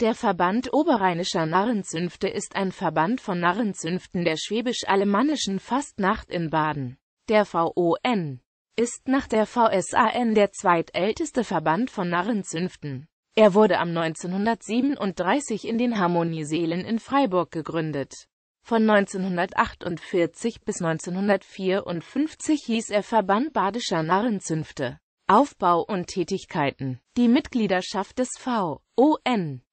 Der Verband Oberrheinischer Narrenzünfte ist ein Verband von Narrenzünften der schwäbisch-alemannischen Fastnacht in Baden. Der VON ist nach der VSAN der zweitälteste Verband von Narrenzünften. Er wurde am 1937 in den Harmonieseelen in Freiburg gegründet. Von 1948 bis 1954 hieß er Verband Badischer Narrenzünfte. Aufbau und Tätigkeiten Die Mitgliedschaft des VON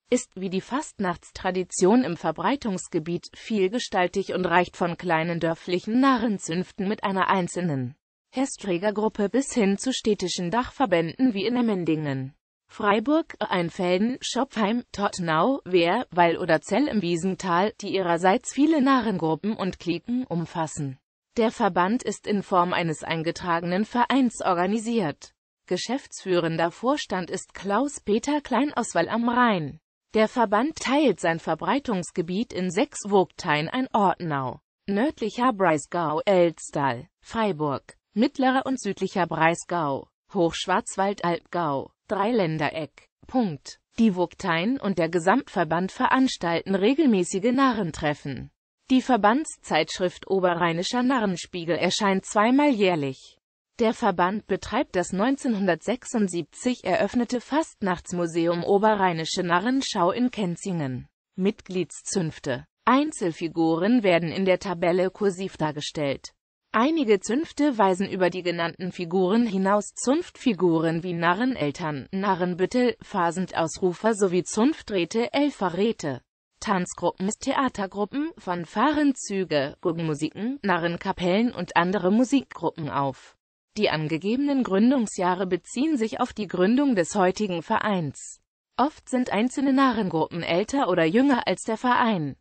ist wie die Fastnachtstradition im Verbreitungsgebiet vielgestaltig und reicht von kleinen dörflichen Narrenzünften mit einer einzelnen Hestträgergruppe bis hin zu städtischen Dachverbänden wie in Emmendingen, Freiburg, Einfelden, Schopfheim, Tottenau, Wehr, Weil oder Zell im Wiesental, die ihrerseits viele Narrengruppen und Kliken umfassen. Der Verband ist in Form eines eingetragenen Vereins organisiert. Geschäftsführender Vorstand ist Klaus-Peter Kleinauswahl am Rhein. Der Verband teilt sein Verbreitungsgebiet in sechs Vogteien ein Ortenau, nördlicher Breisgau, Elstal, Freiburg, mittlerer und südlicher Breisgau, Hochschwarzwald-Alpgau, Dreiländereck. Punkt. Die Vogteien und der Gesamtverband veranstalten regelmäßige Narrentreffen. Die Verbandszeitschrift Oberrheinischer Narrenspiegel erscheint zweimal jährlich. Der Verband betreibt das 1976 eröffnete Fastnachtsmuseum Oberrheinische Narrenschau in Kenzingen. Mitgliedszünfte Einzelfiguren werden in der Tabelle kursiv dargestellt. Einige Zünfte weisen über die genannten Figuren hinaus Zunftfiguren wie Narreneltern, Narrenbüttel, Phasendausrufer sowie Zunfträte, Elferräte. Tanzgruppen, Theatergruppen, Fanfarenzüge, Guggenmusiken, Narrenkapellen und andere Musikgruppen auf die angegebenen Gründungsjahre beziehen sich auf die Gründung des heutigen Vereins. Oft sind einzelne Narrengruppen älter oder jünger als der Verein.